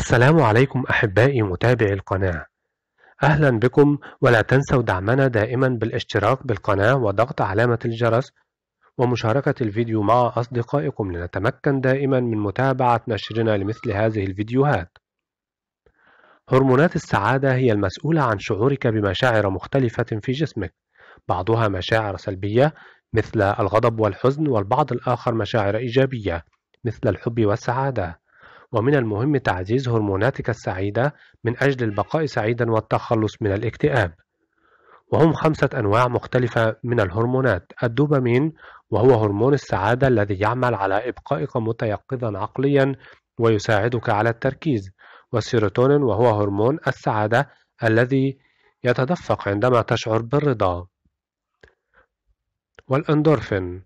السلام عليكم أحبائي متابعي القناة أهلا بكم ولا تنسوا دعمنا دائما بالاشتراك بالقناة وضغط علامة الجرس ومشاركة الفيديو مع أصدقائكم لنتمكن دائما من متابعة نشرنا لمثل هذه الفيديوهات هرمونات السعادة هي المسؤولة عن شعورك بمشاعر مختلفة في جسمك بعضها مشاعر سلبية مثل الغضب والحزن والبعض الآخر مشاعر إيجابية مثل الحب والسعادة ومن المهم تعزيز هرموناتك السعيدة من أجل البقاء سعيدا والتخلص من الاكتئاب وهم خمسة أنواع مختلفة من الهرمونات الدوبامين وهو هرمون السعادة الذي يعمل على إبقائك متيقظا عقليا ويساعدك على التركيز والسيروتونين وهو هرمون السعادة الذي يتدفق عندما تشعر بالرضا والأندورفين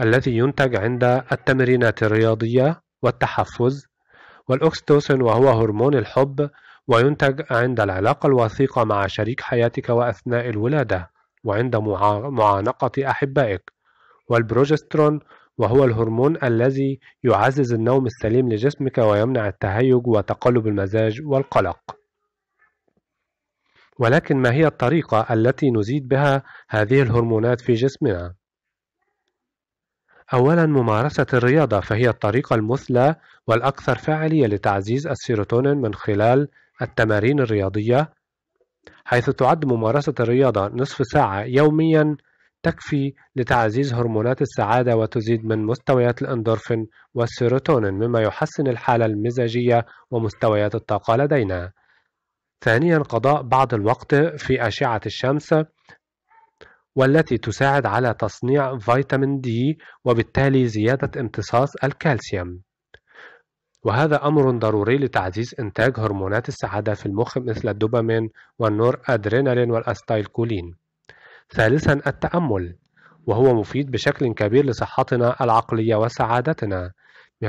الذي ينتج عند التمرينات الرياضية والتحفز والأكستوسين وهو هرمون الحب وينتج عند العلاقة الوثيقة مع شريك حياتك وأثناء الولادة وعند معانقة أحبائك والبروجسترون وهو الهرمون الذي يعزز النوم السليم لجسمك ويمنع التهيج وتقلب المزاج والقلق ولكن ما هي الطريقة التي نزيد بها هذه الهرمونات في جسمنا؟ أولاً ممارسة الرياضة فهي الطريقة المثلى والأكثر فاعلية لتعزيز السيروتونين من خلال التمارين الرياضية حيث تعد ممارسة الرياضة نصف ساعة يومياً تكفي لتعزيز هرمونات السعادة وتزيد من مستويات الأندورفين والسيروتونين مما يحسن الحالة المزاجية ومستويات الطاقة لدينا. ثانيا قضاء بعض الوقت في أشعة الشمس والتي تساعد على تصنيع فيتامين دي وبالتالي زيادة امتصاص الكالسيوم وهذا أمر ضروري لتعزيز إنتاج هرمونات السعادة في المخ مثل الدوبامين والنور أدرينالين والأستايلكولين ثالثا التأمل وهو مفيد بشكل كبير لصحتنا العقلية وسعادتنا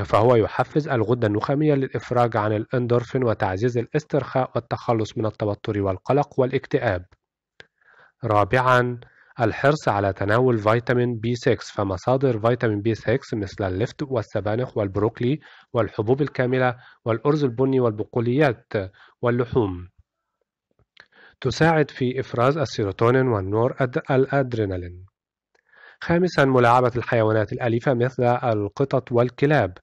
فهو يحفز الغدة النخامية للإفراج عن الأندورفين وتعزيز الاسترخاء والتخلص من التوتر والقلق والاكتئاب رابعا الحرص على تناول فيتامين بي 6 فمصادر فيتامين بي 6 مثل اللفت والسبانخ والبروكلي والحبوب الكاملة والأرز البني والبقوليات واللحوم تساعد في إفراز السيروتونين والنور الأدرينالين خامسا ملاعبة الحيوانات الأليفة مثل القطط والكلاب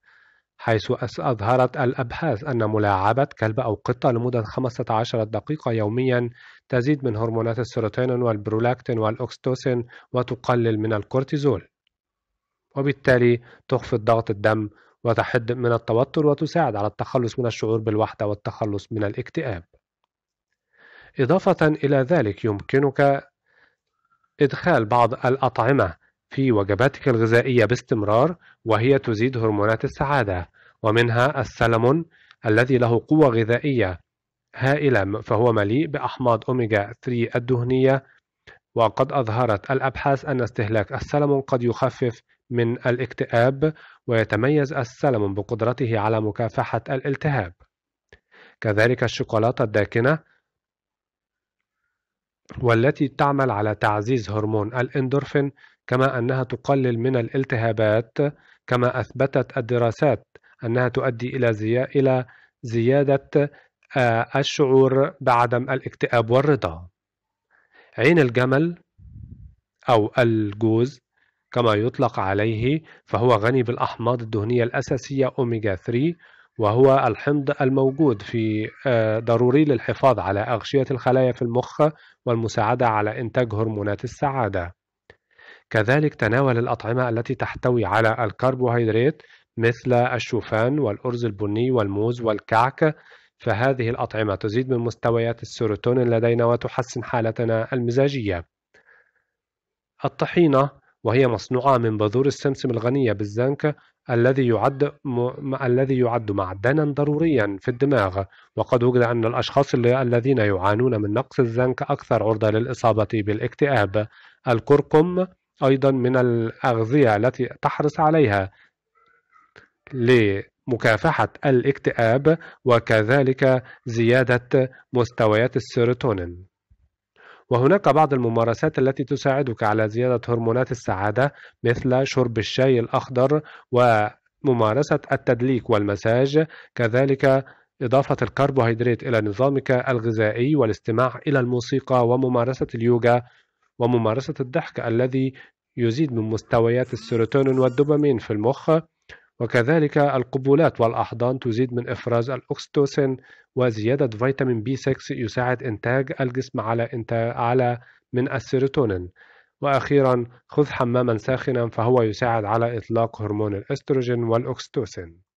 حيث أظهرت الأبحاث أن ملاعبة كلب أو قطة لمدة 15 دقيقة يوميا تزيد من هرمونات السيروتونين والبرولاكتين والأكستوسين وتقلل من الكورتيزول وبالتالي تخفض ضغط الدم وتحد من التوتر وتساعد على التخلص من الشعور بالوحدة والتخلص من الاكتئاب إضافة إلى ذلك يمكنك إدخال بعض الأطعمة في وجباتك الغذائية باستمرار وهي تزيد هرمونات السعادة ومنها السلمون الذي له قوة غذائية هائلة فهو مليء بأحماض أوميجا 3 الدهنية وقد أظهرت الأبحاث أن استهلاك السلمون قد يخفف من الاكتئاب ويتميز السلمون بقدرته على مكافحة الالتهاب كذلك الشوكولاتة الداكنة والتي تعمل على تعزيز هرمون الاندورفين كما أنها تقلل من الالتهابات كما أثبتت الدراسات أنها تؤدي إلى إلى زيادة آه، الشعور بعدم الاكتئاب والرضا عين الجمل أو الجوز كما يطلق عليه فهو غني بالأحماض الدهنية الأساسية أوميجا 3 وهو الحمض الموجود في آه، ضروري للحفاظ على أغشية الخلايا في المخ والمساعدة على إنتاج هرمونات السعادة كذلك تناول الأطعمة التي تحتوي على الكربوهيدرات مثل الشوفان والأرز البني والموز والكعك فهذه الأطعمة تزيد من مستويات السيروتونين لدينا وتحسن حالتنا المزاجية. الطحينة وهي مصنوعة من بذور السمسم الغنية بالزنك الذي يعد م... الذي يعد معدنا ضروريا في الدماغ وقد وجد أن الأشخاص الذين يعانون من نقص الزنك أكثر عرضة للإصابة بالاكتئاب. الكركم أيضا من الأغذية التي تحرص عليها لمكافحة الاكتئاب وكذلك زيادة مستويات السيروتونين وهناك بعض الممارسات التي تساعدك على زيادة هرمونات السعادة مثل شرب الشاي الأخضر وممارسة التدليك والمساج كذلك إضافة الكربوهيدرات إلى نظامك الغذائي والاستماع إلى الموسيقى وممارسة اليوغا وممارسة الضحك الذي يزيد من مستويات السيروتونين والدوبامين في المخ وكذلك القبولات والأحضان تزيد من إفراز الأكسيتوسين وزيادة فيتامين بي 6 يساعد إنتاج الجسم على إنتاج على من السيروتونين وأخيرا خذ حماما ساخنا فهو يساعد على إطلاق هرمون الأستروجين والأكسيتوسين